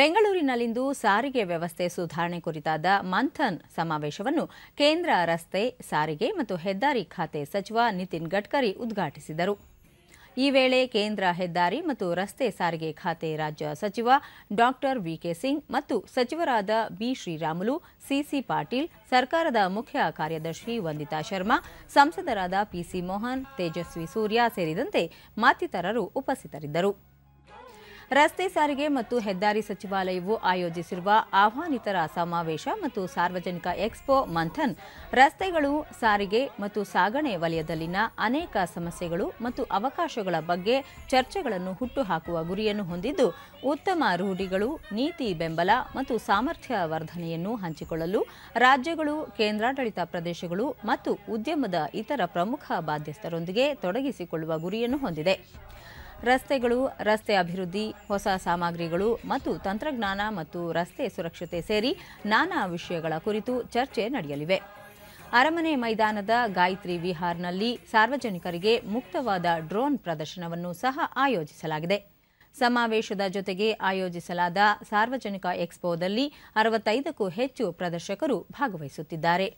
ಬೆಂಗಳೂರಿನಲ್ಲಿಂದು ಸಾರಿಗೆ ವ್ಯವಸ್ಥೆ ಸುಧಾರಣೆ ಕುರಿತಾದ ಮಂಥನ್ ಸಮಾವೇಶವನ್ನು ಕೇಂದ್ರ ರಸ್ತೆ ಸಾರಿಗೆ ಮತ್ತು ಹೆದ್ದಾರಿ ಖಾತೆ ಸಚಿವ ನಿತಿನ್ ಗಡ್ಕರಿ ಉದ್ಘಾಟಿಸಿದರು ಈ ವೇಳೆ ಕೇಂದ್ರ ಹೆದ್ದಾರಿ ಮತ್ತು ರಸ್ತೆ ಸಾರಿಗೆ ಖಾತೆ ರಾಜ್ಯ ಸಚಿವ ಡಾಕ್ಟರ್ ವಿಕೆ ಸಿಂಗ್ ಮತ್ತು ಸಚಿವರಾದ ಬಿ ಶ್ರೀರಾಮುಲು ಸಿಸಿ ಪಾಟೀಲ್ ಸರ್ಕಾರದ ಮುಖ್ಯ ಕಾರ್ಯದರ್ಶಿ ವಂದಿತಾ ಶರ್ಮಾ ಸಂಸದರಾದ ಪಿಸಿ ಮೋಹನ್ ತೇಜಸ್ವಿ ಸೂರ್ಯ ಸೇರಿದಂತೆ ಮತ್ತಿತರರು ಉಪಸ್ಥಿತರಿದ್ದರು ರಸ್ತೆ ಸಾರಿಗೆ ಮತ್ತು ಹೆದ್ದಾರಿ ಸಚಿವಾಲಯವು ಆಯೋಜಿಸಿರುವ ಆಹ್ವಾನಿತರ ಸಮಾವೇಶ ಮತ್ತು ಸಾರ್ವಜನಿಕ ಎಕ್ಸ್ಪೋ ಮಂಥನ್ ರಸ್ತೆಗಳು ಸಾರಿಗೆ ಮತ್ತು ಸಾಗಣೆ ವಲಯದಲ್ಲಿನ ಅನೇಕ ಸಮಸ್ಯೆಗಳು ಮತ್ತು ಅವಕಾಶಗಳ ಬಗ್ಗೆ ಚರ್ಚೆಗಳನ್ನು ಹುಟ್ಟುಹಾಕುವ ಗುರಿಯನ್ನು ಹೊಂದಿದ್ದು ಉತ್ತಮ ರೂಢಿಗಳು ನೀತಿ ಬೆಂಬಲ ಮತ್ತು ಸಾಮರ್ಥ್ಯ ವರ್ಧನೆಯನ್ನು ಹಂಚಿಕೊಳ್ಳಲು ರಾಜ್ಯಗಳು ಕೇಂದ್ರಾಡಳಿತ ಪ್ರದೇಶಗಳು ಮತ್ತು ಉದ್ಯಮದ ಇತರ ಪ್ರಮುಖ ಬಾಧ್ಯಸ್ಥರೊಂದಿಗೆ ತೊಡಗಿಸಿಕೊಳ್ಳುವ ಗುರಿಯನ್ನು ಹೊಂದಿದೆ ರಸ್ತೆಗಳು ರಸ್ತೆ ಅಭಿವೃದ್ಧಿ ಹೊಸ ಸಾಮಗ್ರಿಗಳು ಮತ್ತು ತಂತ್ರಜ್ಞಾನ ಮತ್ತು ರಸ್ತೆ ಸುರಕ್ಷತೆ ಸೇರಿ ನಾನಾ ವಿಷಯಗಳ ಕುರಿತು ಚರ್ಚೆ ನಡೆಯಲಿವೆ ಅರಮನೆ ಮೈದಾನದ ಗಾಯತ್ರಿ ವಿಹಾರ್ನಲ್ಲಿ ಸಾರ್ವಜನಿಕರಿಗೆ ಮುಕ್ತವಾದ ಡ್ರೋನ್ ಪ್ರದರ್ಶನವನ್ನು ಸಹ ಆಯೋಜಿಸಲಾಗಿದೆ ಸಮಾವೇಶದ ಜೊತೆಗೆ ಆಯೋಜಿಸಲಾದ ಸಾರ್ವಜನಿಕ ಎಕ್ಸ್ಪೋದಲ್ಲಿ ಅರವತ್ತೈದಕ್ಕೂ ಹೆಚ್ಚು ಪ್ರದರ್ಶಕರು ಭಾಗವಹಿಸುತ್ತಿದ್ದಾರೆ